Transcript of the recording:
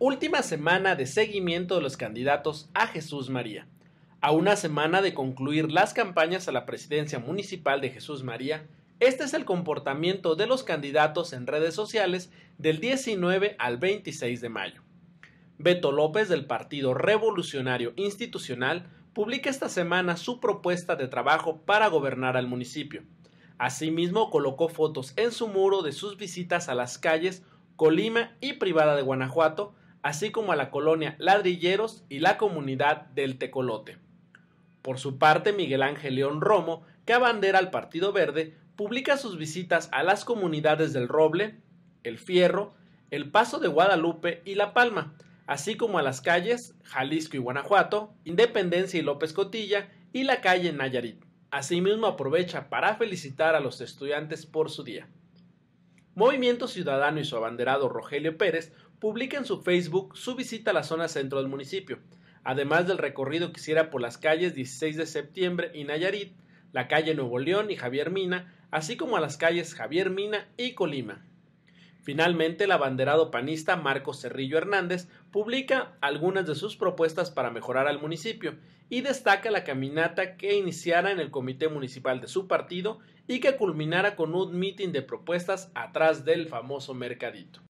Última semana de seguimiento de los candidatos a Jesús María. A una semana de concluir las campañas a la presidencia municipal de Jesús María, este es el comportamiento de los candidatos en redes sociales del 19 al 26 de mayo. Beto López del Partido Revolucionario Institucional publica esta semana su propuesta de trabajo para gobernar al municipio. Asimismo, colocó fotos en su muro de sus visitas a las calles Colima y Privada de Guanajuato, así como a la colonia Ladrilleros y la comunidad del Tecolote. Por su parte, Miguel Ángel León Romo, que abandera al Partido Verde, publica sus visitas a las comunidades del Roble, El Fierro, El Paso de Guadalupe y La Palma, así como a las calles Jalisco y Guanajuato, Independencia y López Cotilla y la calle Nayarit. Asimismo aprovecha para felicitar a los estudiantes por su día. Movimiento Ciudadano y su abanderado Rogelio Pérez publica en su Facebook su visita a la zona centro del municipio, además del recorrido que hiciera por las calles 16 de septiembre y Nayarit, la calle Nuevo León y Javier Mina, así como a las calles Javier Mina y Colima. Finalmente, el abanderado panista Marco Cerrillo Hernández publica algunas de sus propuestas para mejorar al municipio y destaca la caminata que iniciara en el comité municipal de su partido y que culminara con un meeting de propuestas atrás del famoso mercadito.